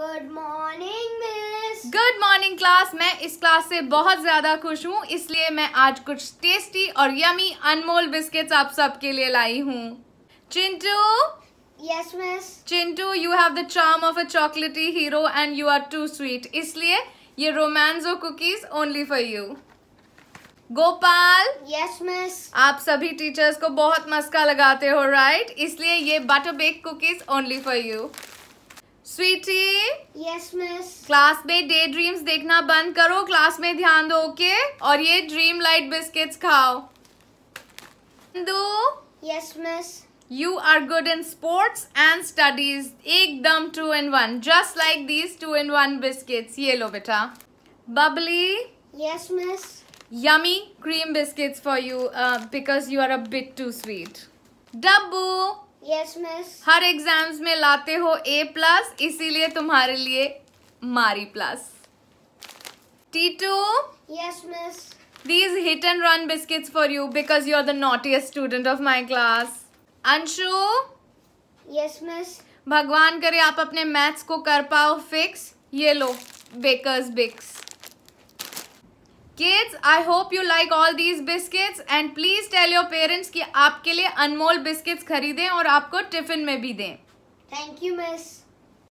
Good morning miss good morning class मैं इस class से बहुत ज़्यादा खुश हूँ इसलिए मैं आज कुछ टेस्टी और यमी अनमोल बिस्किट्स आप सबके लिए लाई हूँ Chintu yes miss Chintu you have the charm of a chocolaty hero and you are too sweet इसलिए ये Romanzo cookies only for you Gopal yes miss आप सभी टीचर्स को बहुत मस्का लगाते हो राइट right? इसलिए ये butter bake cookies only for you sweetie yes miss class में डे ड्रीम्स देखना बंद करो क्लास में ध्यान दो ओके और ये ड्रीम लाइट बिस्किट्स खाओ दो yes miss you are good in sports and studies एकदम two in one just like these two in one biscuits ये लो बेटा Babli yes miss yummy cream biscuits for you because you are a bit too sweet Dabbu yes हर exams में लाते हो A plus इसीलिए तुम्हारे लिए Marie plus T two yes miss these hit and run biscuit for you because you are the naughtiest student of my class Anshu yes miss भगवान करे आप अपने मैथ्स को कर पाओ फिक्स ये लो bakers bix kids I hope you like all these biscuits and please tell your parents कि आपके लिए अनमोल बिस्किट्स खरीदें और आपको टिफिन में भी दें थैंक यू मिस